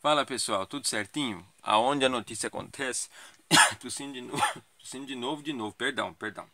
Fala pessoal, tudo certinho? Aonde a notícia acontece? tossindo de novo, tossindo de novo, de novo, perdão, perdão.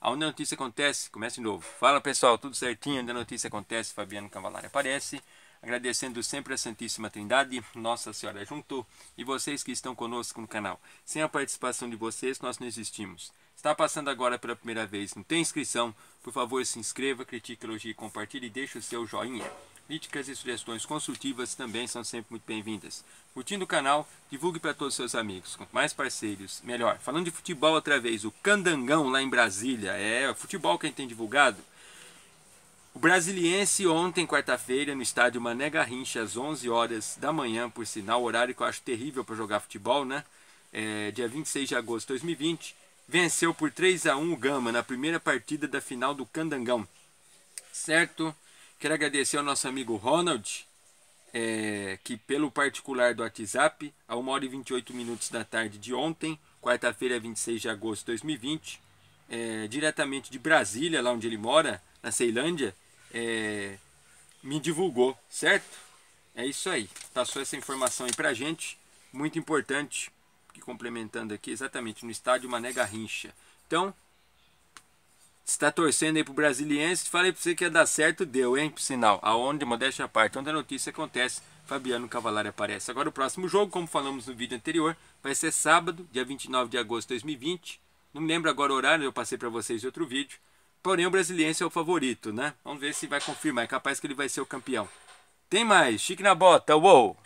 Aonde a notícia acontece? Começa de novo. Fala pessoal, tudo certinho? Onde a notícia acontece? Fabiano Cavalari aparece. Agradecendo sempre a Santíssima Trindade, Nossa Senhora junto e vocês que estão conosco no canal. Sem a participação de vocês, nós não existimos. Está passando agora pela primeira vez, não tem inscrição? Por favor, se inscreva, critique, elogie, compartilhe e deixe o seu joinha. Críticas e sugestões construtivas também são sempre muito bem-vindas. Curtindo o canal, divulgue para todos os seus amigos. Quanto mais parceiros, melhor. Falando de futebol outra vez, o Candangão lá em Brasília. É o futebol que a gente tem divulgado. O Brasiliense ontem, quarta-feira, no estádio Mané Garrincha, às 11 horas da manhã, por sinal, horário que eu acho terrível para jogar futebol, né? É, dia 26 de agosto de 2020, venceu por 3 a 1 o Gama na primeira partida da final do Candangão. Certo? Quero agradecer ao nosso amigo Ronald, é, que pelo particular do WhatsApp, a 1 hora e 28 minutos da tarde de ontem, quarta-feira, 26 de agosto de 2020, é, diretamente de Brasília, lá onde ele mora, na Ceilândia, é, me divulgou, certo? É isso aí. Passou essa informação aí pra gente, muito importante, que complementando aqui, exatamente, no estádio Mané Garrincha. Então, está torcendo aí pro Brasiliense. Falei para você que ia dar certo, deu, hein? Por sinal, aonde, modéstia à parte, onde a notícia acontece, Fabiano Cavalari aparece. Agora o próximo jogo, como falamos no vídeo anterior, vai ser sábado, dia 29 de agosto de 2020. Não me lembro agora o horário, eu passei para vocês em outro vídeo. Porém, o Brasiliense é o favorito, né? Vamos ver se vai confirmar. É capaz que ele vai ser o campeão. Tem mais. Chique na bota. Uou!